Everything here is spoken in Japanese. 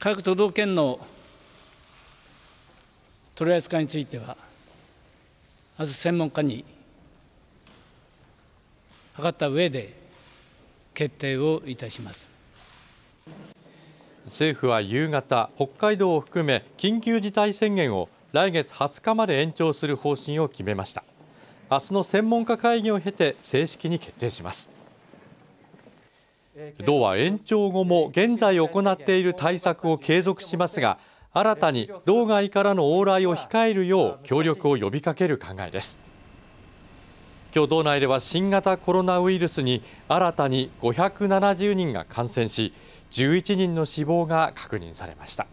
各都道県の取り扱いについては、まず専門家に諮った上で決定をいたします。政府は夕方、北海道を含め緊急事態宣言を来月20日まで延長する方針を決めました。明日の専門家会議を経て正式に決定します。道は延長後も現在行っている対策を継続しますが新たに道外からの往来を控えるよう協力を呼びかける考えです今日道内では新型コロナウイルスに新たに570人が感染し11人の死亡が確認されました